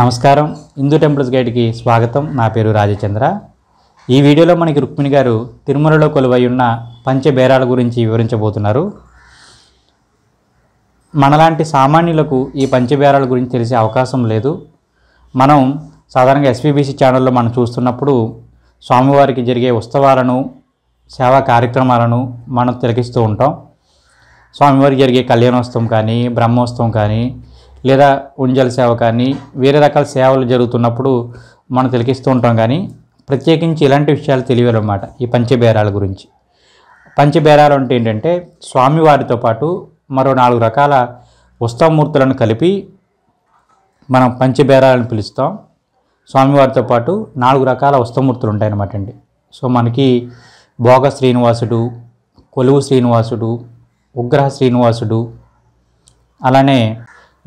నమస్కారం హిందూ టెంపుల్స్ గైడ్కి స్వాగతం నా పేరు రాజచంద్ర ఈ వీడియోలో మనకి రుక్మిణి గారు తిరుమలలో కొలువై ఉన్న పంచబేరాల గురించి వివరించబోతున్నారు మనలాంటి సామాన్యులకు ఈ పంచబేరాల గురించి తెలిసే అవకాశం లేదు మనం సాధారణంగా ఎస్పీబీసీ ఛానల్లో మనం చూస్తున్నప్పుడు స్వామివారికి జరిగే ఉత్సవాలను సేవా కార్యక్రమాలను మనం తిలకిస్తూ ఉంటాం స్వామివారికి జరిగే కళ్యాణోత్సవం కానీ బ్రహ్మోత్సవం కానీ లేదా ఉంజల్ సేవ కానీ వేరే రకాల సేవలు జరుగుతున్నప్పుడు మనం తిలకిస్తూ ఉంటాం కానీ ప్రత్యేకించి ఇలాంటి విషయాలు అన్నమాట ఈ పంచబేరాల గురించి పంచబేరాలు అంటే ఏంటంటే స్వామివారితో పాటు మరో నాలుగు రకాల ఉత్సవమూర్తులను కలిపి మనం పంచబేరాలను పిలుస్తాం స్వామివారితో పాటు నాలుగు రకాల ఉత్సవమూర్తులు ఉంటాయన్నమాట అండి సో మనకి భోగ శ్రీనివాసుడు కొలువు శ్రీనివాసుడు ఉగ్రహ శ్రీనివాసుడు అలానే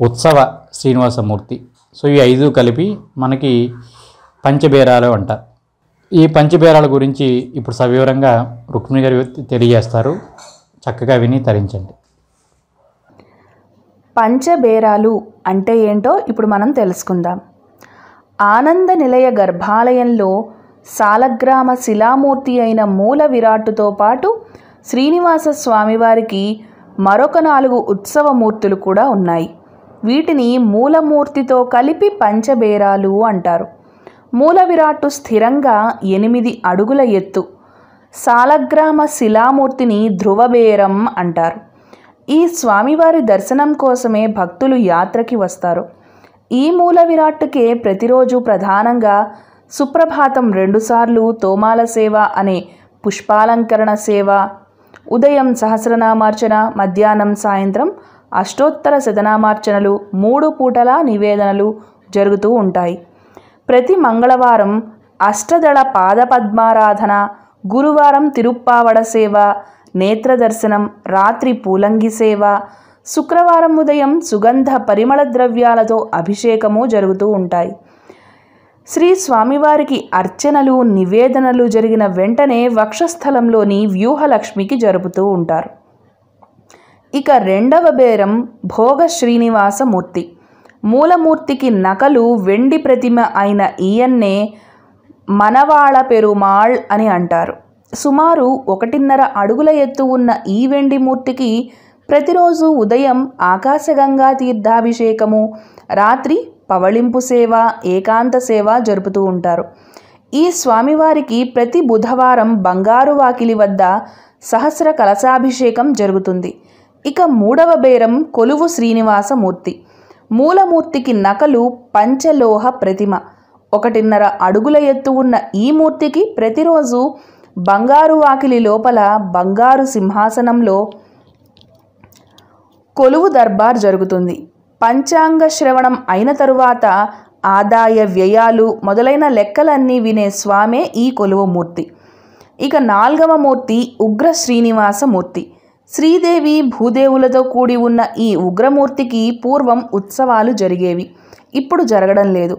ఉత్సవ శ్రీనివాసమూర్తి సో ఈ ఐదు కలిపి మనకి పంచబేరాలు అంట ఈ పంచబేరాల గురించి ఇప్పుడు సవివరంగా రుక్మిణి గారు తెలియజేస్తారు చక్కగా విని తరించండి పంచబేరాలు అంటే ఏంటో ఇప్పుడు మనం తెలుసుకుందాం ఆనంద నిలయ గర్భాలయంలో సాలగ్రామ శిలామూర్తి అయిన మూల విరాటుతో పాటు శ్రీనివాస స్వామివారికి మరొక నాలుగు ఉత్సవమూర్తులు కూడా ఉన్నాయి వీటిని మూలమూర్తితో కలిపి పంచబేరాలు అంటారు మూల విరాట్టు స్థిరంగా ఎనిమిది అడుగుల ఎత్తు సాలగ్రామ శిలామూర్తిని ధ్రువబేరం అంటారు ఈ స్వామివారి దర్శనం కోసమే భక్తులు యాత్రకి వస్తారు ఈ మూల విరాట్టుకే ప్రతిరోజు ప్రధానంగా సుప్రభాతం రెండుసార్లు తోమాల సేవ అనే పుష్పాలంకరణ సేవ ఉదయం సహస్రనామార్చన మధ్యాహ్నం సాయంత్రం అష్టోత్తర శతనామార్చనలు మూడు పూటల నివేదనలు జరుగుతూ ఉంటాయి ప్రతి మంగళవారం అష్టదళ పాదపద్మారాధన గురువారం తిరుప్పావడ సేవ నేత్ర దర్శనం రాత్రి పూలంగి సేవ శుక్రవారం ఉదయం సుగంధ పరిమళ ద్రవ్యాలతో అభిషేకము జరుగుతూ ఉంటాయి శ్రీ స్వామివారికి అర్చనలు నివేదనలు జరిగిన వెంటనే వక్షస్థలంలోని వ్యూహలక్ష్మికి జరుపుతూ ఉంటారు ఇక రెండవ బేరం భోగ శ్రీనివాసమూర్తి మూలమూర్తికి నకలు వెండి ప్రతిమ అయిన ఈయన్నే మనవాళ పెరుమాళ్ అని అంటారు సుమారు ఒకటిన్నర అడుగుల ఎత్తు ఉన్న ఈ వెండి మూర్తికి ప్రతిరోజు ఉదయం ఆకాశగంగా తీర్థాభిషేకము రాత్రి పవళింపు సేవ ఏకాంత సేవ జరుపుతూ ఉంటారు ఈ స్వామివారికి ప్రతి బుధవారం బంగారు వాకిలి వద్ద సహస్ర కలశాభిషేకం జరుగుతుంది ఇక మూడవ బేరం కొలువు శ్రీనివాసమూర్తి మూలమూర్తికి నకలు పంచలోహ ప్రతిమ ఒకటిన్నర అడుగుల ఎత్తు ఉన్న ఈ మూర్తికి ప్రతిరోజు బంగారు వాకిలి లోపల బంగారు సింహాసనంలో కొలువు దర్బార్ జరుగుతుంది పంచాంగ శ్రవణం అయిన తరువాత ఆదాయ వ్యయాలు మొదలైన లెక్కలన్నీ వినే స్వామే ఈ కొలువు మూర్తి ఇక నాల్గవ మూర్తి ఉగ్ర శ్రీనివాసమూర్తి శ్రీదేవి భూదేవులతో కూడి ఉన్న ఈ ఉగ్రమూర్తికి పూర్వం ఉత్సవాలు జరిగేవి ఇప్పుడు జరగడం లేదు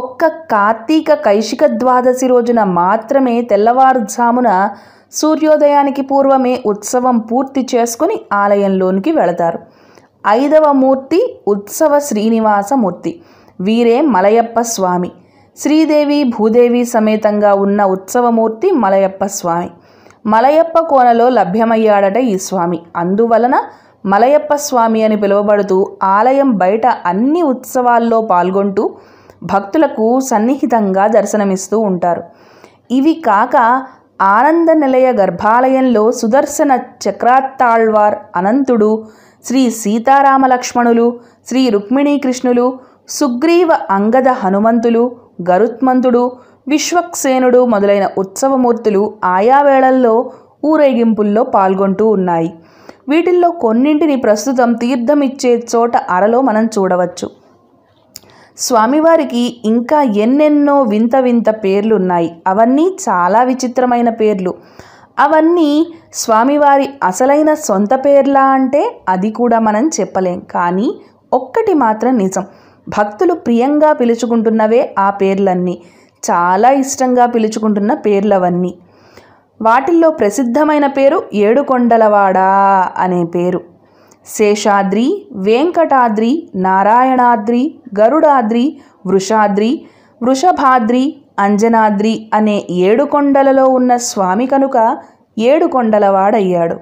ఒక్క కార్తీక కైశిక ద్వాదశి రోజున మాత్రమే తెల్లవారుజామున సూర్యోదయానికి పూర్వమే ఉత్సవం పూర్తి చేసుకుని ఆలయంలోనికి వెళతారు ఐదవ మూర్తి ఉత్సవ శ్రీనివాసమూర్తి వీరే మలయప్ప స్వామి శ్రీదేవి భూదేవి సమేతంగా ఉన్న ఉత్సవమూర్తి మలయప్ప స్వామి మలయప్ప కోనలో లభ్యమయ్యాడట ఈ స్వామి అందువలన మలయప్ప స్వామి అని పిలువబడుతూ ఆలయం బయట అన్ని ఉత్సవాల్లో పాల్గొంటూ భక్తులకు సన్నిహితంగా దర్శనమిస్తూ ఉంటారు ఇవి కాక ఆనంద నిలయ గర్భాలయంలో సుదర్శన చక్రాత్తాళ్వార్ అనంతుడు శ్రీ సీతారామ లక్ష్మణులు శ్రీ రుక్మిణీకృష్ణులు సుగ్రీవ అంగద హనుమంతులు గరుత్మంతుడు విశ్వక్సేనుడు మొదలైన ఉత్సవమూర్తులు ఆయా వేళల్లో ఊరేగింపుల్లో పాల్గొంటూ ఉన్నాయి వీటిల్లో కొన్నింటిని ప్రస్తుతం తీర్థం ఇచ్చే చోట అరలో మనం చూడవచ్చు స్వామివారికి ఇంకా ఎన్నెన్నో వింత వింత పేర్లు ఉన్నాయి అవన్నీ చాలా విచిత్రమైన పేర్లు అవన్నీ స్వామివారి అసలైన సొంత పేర్లా అంటే అది కూడా మనం చెప్పలేం కానీ ఒక్కటి మాత్రం నిజం భక్తులు ప్రియంగా పిలుచుకుంటున్నవే ఆ పేర్లన్నీ చాలా ఇష్టంగా పిలుచుకుంటున్న పేర్లవన్నీ వాటిల్లో ప్రసిద్ధమైన పేరు ఏడుకొండలవాడ అనే పేరు శేషాద్రి వెంకటాద్రి నారాయణాద్రి గరుడాద్రి వృషాద్రి వృషభాద్రి అంజనాద్రి అనే ఏడుకొండలలో ఉన్న స్వామి కనుక ఏడుకొండలవాడయ్యాడు